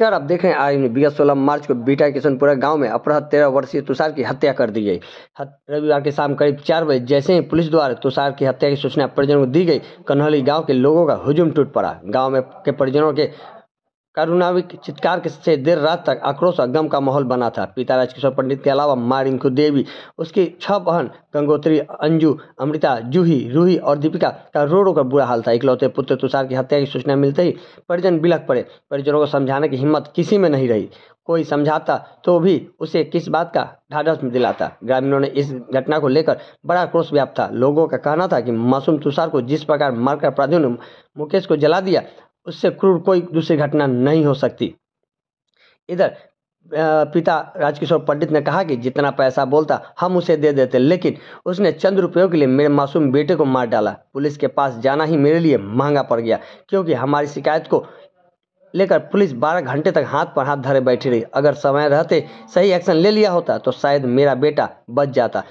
नमस्कार आप देख रहे हैं आज बीस सोलह मार्च को बीटा किशनपुरा गांव में अपराध तेरह वर्षीय तुषार की हत्या कर दी गई रविवार के शाम करीब चार बजे जैसे ही पुलिस द्वारा तुषार की हत्या की सूचना परिजनों को दी गई कन्हौली गांव के लोगों का हुजूम टूट पड़ा गांव में के परिजनों के के चित्कार से देर रात तक आक्रोश और गम का माहौल बना था पिता राजकिशोर पंडित के अलावा माँ रिंकू देवी उसकी छह बहन गंगोत्री अंजू अमृता जूही रूही और दीपिका का रो रो का बुरा हाल था इकलौते पुत्र तुषार की हत्या की सूचना मिलते ही परिजन बिलख पड़े परिजनों को समझाने की हिम्मत किसी में नहीं रही कोई समझाता तो भी उसे किस बात का ढाढ़स दिलाता ग्रामीणों ने इस घटना को लेकर बड़ा आक्रोश व्याप्त था लोगों का कहना था कि मासूम तुषार को जिस प्रकार मारकर अपराधियों ने मुकेश को जला दिया उससे क्रूर कोई दूसरी घटना नहीं हो सकती इधर पिता राजकिशोर पंडित ने कहा कि जितना पैसा बोलता हम उसे दे देते लेकिन उसने चंद रुपयों के लिए मेरे मासूम बेटे को मार डाला पुलिस के पास जाना ही मेरे लिए महंगा पड़ गया क्योंकि हमारी शिकायत को लेकर पुलिस 12 घंटे तक हाथ पर हाथ धरे बैठी रही अगर समय रहते सही एक्शन ले लिया होता तो शायद मेरा बेटा बच जाता